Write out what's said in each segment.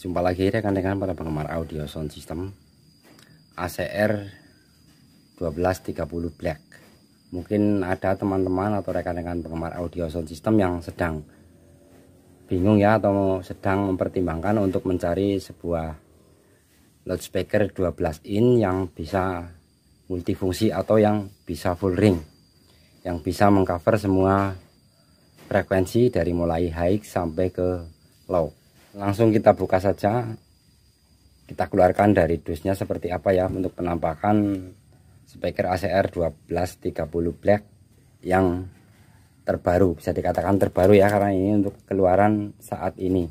Jumpa lagi rekan-rekan para penggemar audio sound system ACR 1230 Black Mungkin ada teman-teman atau rekan-rekan penggemar audio sound system yang sedang bingung ya atau sedang mempertimbangkan untuk mencari sebuah loudspeaker 12 in yang bisa multifungsi atau yang bisa full ring yang bisa mengcover semua frekuensi dari mulai high sampai ke low langsung kita buka saja kita keluarkan dari dusnya seperti apa ya untuk penampakan speaker ACR 1230 Black yang terbaru bisa dikatakan terbaru ya karena ini untuk keluaran saat ini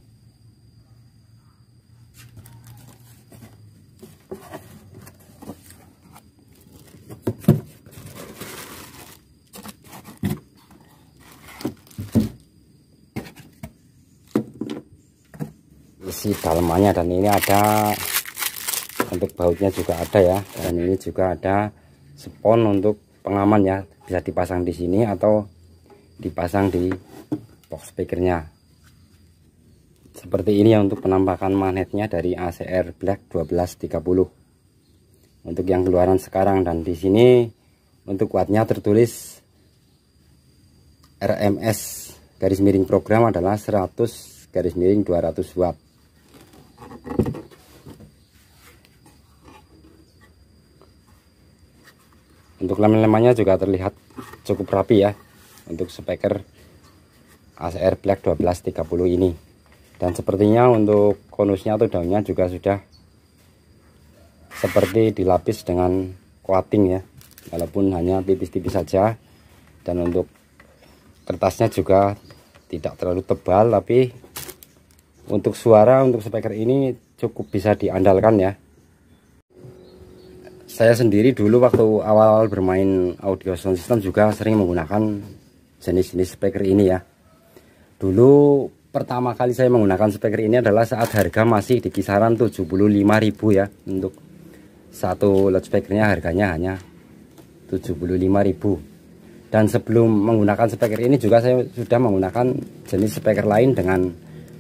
isi dalamannya dan ini ada untuk bautnya juga ada ya dan ini juga ada spon untuk pengaman ya bisa dipasang di sini atau dipasang di box speakernya seperti ini ya untuk penampakan magnetnya dari ACR Black 1230 untuk yang keluaran sekarang dan di sini untuk wattnya tertulis RMS garis miring program adalah 100 garis miring 200 watt untuk lem-lemannya juga terlihat cukup rapi ya untuk speaker ACR Black 1230 ini dan sepertinya untuk konusnya atau daunnya juga sudah seperti dilapis dengan coating ya walaupun hanya tipis-tipis saja dan untuk kertasnya juga tidak terlalu tebal tapi untuk suara untuk speaker ini cukup bisa diandalkan ya saya sendiri dulu waktu awal-awal bermain audio sound system juga sering menggunakan jenis-jenis speaker ini ya dulu pertama kali saya menggunakan speaker ini adalah saat harga masih di kisaran 75.000 ya untuk satu loudspeakernya harganya hanya 75.000 dan sebelum menggunakan speaker ini juga saya sudah menggunakan jenis speaker lain dengan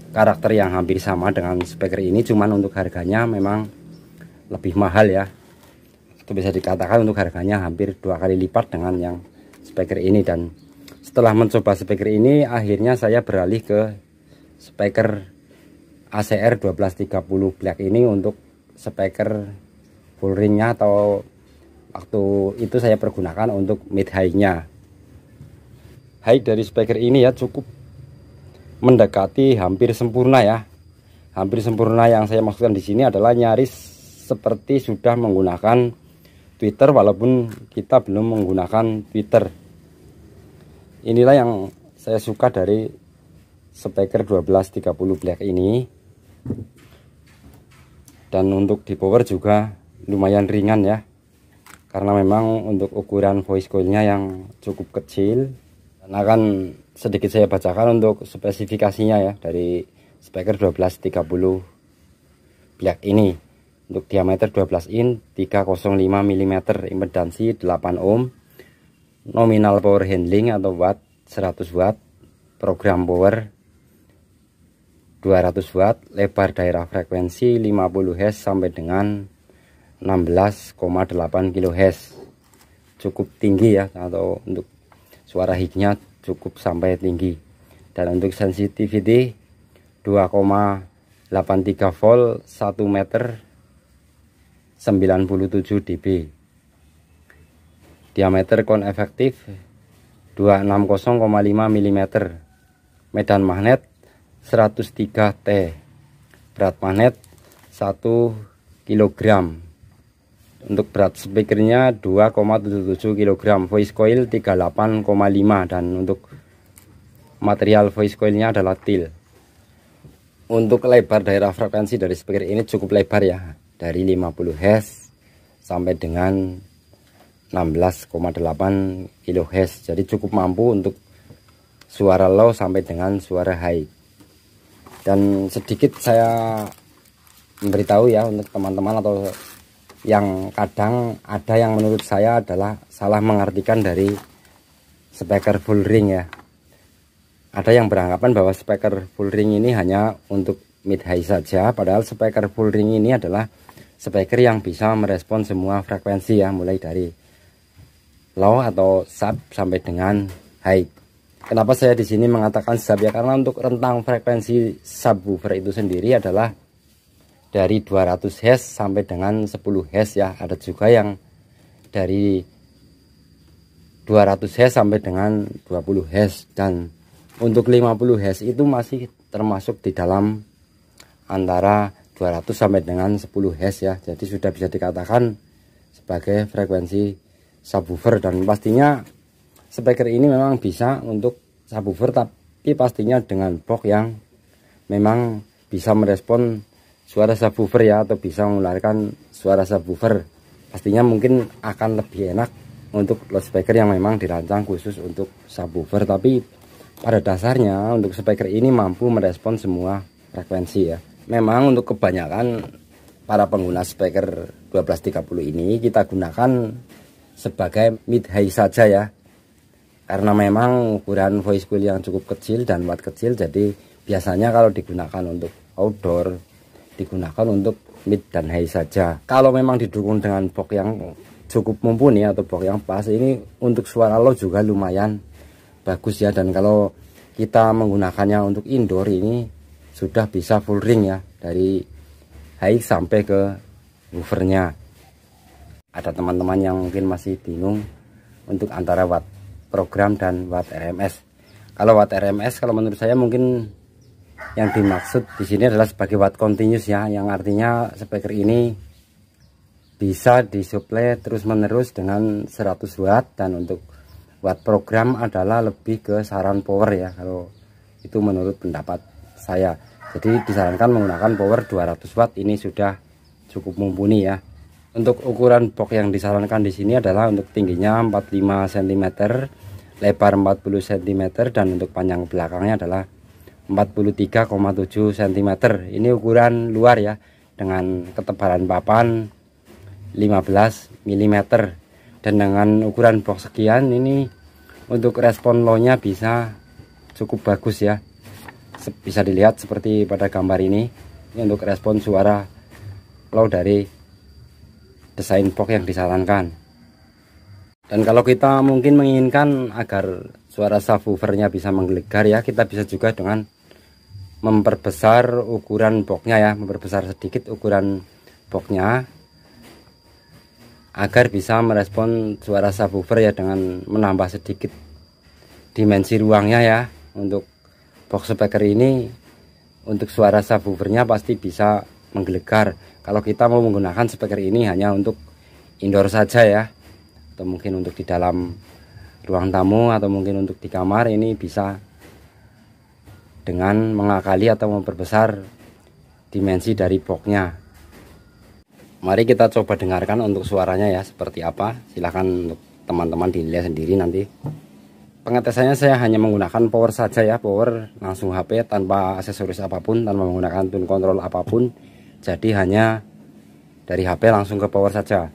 karakter yang hampir sama dengan speaker ini cuman untuk harganya memang lebih mahal ya itu bisa dikatakan untuk harganya hampir dua kali lipat dengan yang speaker ini dan setelah mencoba speaker ini akhirnya saya beralih ke speaker ACR 1230 Black ini untuk speaker full ringnya atau waktu itu saya pergunakan untuk mid high nya high dari speaker ini ya cukup mendekati hampir sempurna ya hampir sempurna yang saya maksudkan di sini adalah nyaris seperti sudah menggunakan Twitter walaupun kita belum menggunakan Twitter inilah yang saya suka dari speaker 1230 black ini dan untuk di power juga lumayan ringan ya karena memang untuk ukuran voice coilnya yang cukup kecil Nah kan sedikit saya bacakan untuk spesifikasinya ya dari speaker 1230 black ini. Untuk diameter 12 in 305 mm impedansi 8 ohm. Nominal power handling atau watt 100 watt. Program power 200 watt. Lebar daerah frekuensi 50 Hz sampai dengan 16,8 kHz. Cukup tinggi ya atau untuk suara hiknya cukup sampai tinggi dan untuk sensitivity 2,83 volt 1 meter 97 dB diameter kon efektif 260,5 mm medan magnet 103 T berat magnet 1 kilogram untuk berat speakernya 2,77 kg, voice coil 38,5 dan untuk material voice coilnya adalah til. Untuk lebar daerah frekuensi dari speaker ini cukup lebar ya, dari 50 Hz sampai dengan 16,8 kHz. Jadi cukup mampu untuk suara low sampai dengan suara high. Dan sedikit saya memberitahu ya untuk teman-teman atau yang kadang ada yang menurut saya adalah salah mengartikan dari speaker full ring ya ada yang beranggapan bahwa speaker full ring ini hanya untuk mid high saja padahal speaker full ring ini adalah speaker yang bisa merespon semua frekuensi ya mulai dari low atau sub sampai dengan high kenapa saya di sini mengatakan sub ya karena untuk rentang frekuensi subwoofer itu sendiri adalah dari 200 Hz sampai dengan 10 Hz ya ada juga yang dari 200 Hz sampai dengan 20 Hz dan untuk 50 Hz itu masih termasuk di dalam antara 200 sampai dengan 10 Hz ya jadi sudah bisa dikatakan sebagai frekuensi subwoofer dan pastinya speaker ini memang bisa untuk subwoofer tapi pastinya dengan box yang memang bisa merespon suara subwoofer ya atau bisa mengeluarkan suara subwoofer pastinya mungkin akan lebih enak untuk loudspeaker yang memang dirancang khusus untuk subwoofer tapi pada dasarnya untuk speaker ini mampu merespon semua frekuensi ya memang untuk kebanyakan para pengguna speaker 1230 ini kita gunakan sebagai mid high saja ya karena memang ukuran voice coil yang cukup kecil dan watt kecil jadi biasanya kalau digunakan untuk outdoor digunakan untuk mid dan high saja kalau memang didukung dengan box yang cukup mumpuni atau box yang pas ini untuk suara lo juga lumayan bagus ya dan kalau kita menggunakannya untuk indoor ini sudah bisa full ring ya dari high sampai ke woofernya ada teman-teman yang mungkin masih bingung untuk antara watt program dan watt RMS kalau watt RMS kalau menurut saya mungkin yang dimaksud di sini adalah sebagai watt continuous ya yang artinya speaker ini bisa disuplai terus menerus dengan 100 watt dan untuk watt program adalah lebih ke saran power ya kalau itu menurut pendapat saya jadi disarankan menggunakan power 200 watt ini sudah cukup mumpuni ya untuk ukuran box yang disarankan di sini adalah untuk tingginya 45 cm lebar 40 cm dan untuk panjang belakangnya adalah 43,7 cm ini ukuran luar ya dengan ketebalan papan 15 mm dan dengan ukuran box sekian ini untuk respon nya bisa cukup bagus ya bisa dilihat seperti pada gambar ini ini untuk respon suara low dari desain box yang disarankan dan kalau kita mungkin menginginkan agar suara subwoofernya bisa menggelegar ya kita bisa juga dengan memperbesar ukuran boxnya ya memperbesar sedikit ukuran boxnya agar bisa merespon suara subwoofer ya dengan menambah sedikit dimensi ruangnya ya untuk box speaker ini untuk suara subwoofernya pasti bisa menggelegar kalau kita mau menggunakan speaker ini hanya untuk indoor saja ya atau mungkin untuk di dalam ruang tamu atau mungkin untuk di kamar ini bisa dengan mengakali atau memperbesar dimensi dari boxnya mari kita coba dengarkan untuk suaranya ya seperti apa silahkan untuk teman-teman dilihat sendiri nanti pengetesannya saya hanya menggunakan power saja ya power langsung HP tanpa aksesoris apapun tanpa menggunakan tune control apapun jadi hanya dari HP langsung ke power saja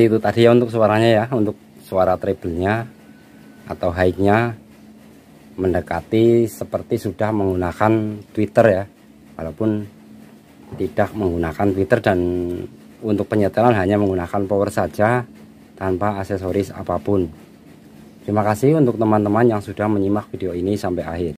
seperti itu tadi ya untuk suaranya ya untuk suara treble-nya atau high-nya mendekati seperti sudah menggunakan Twitter ya walaupun tidak menggunakan Twitter dan untuk penyetelan hanya menggunakan power saja tanpa aksesoris apapun terima kasih untuk teman-teman yang sudah menyimak video ini sampai akhir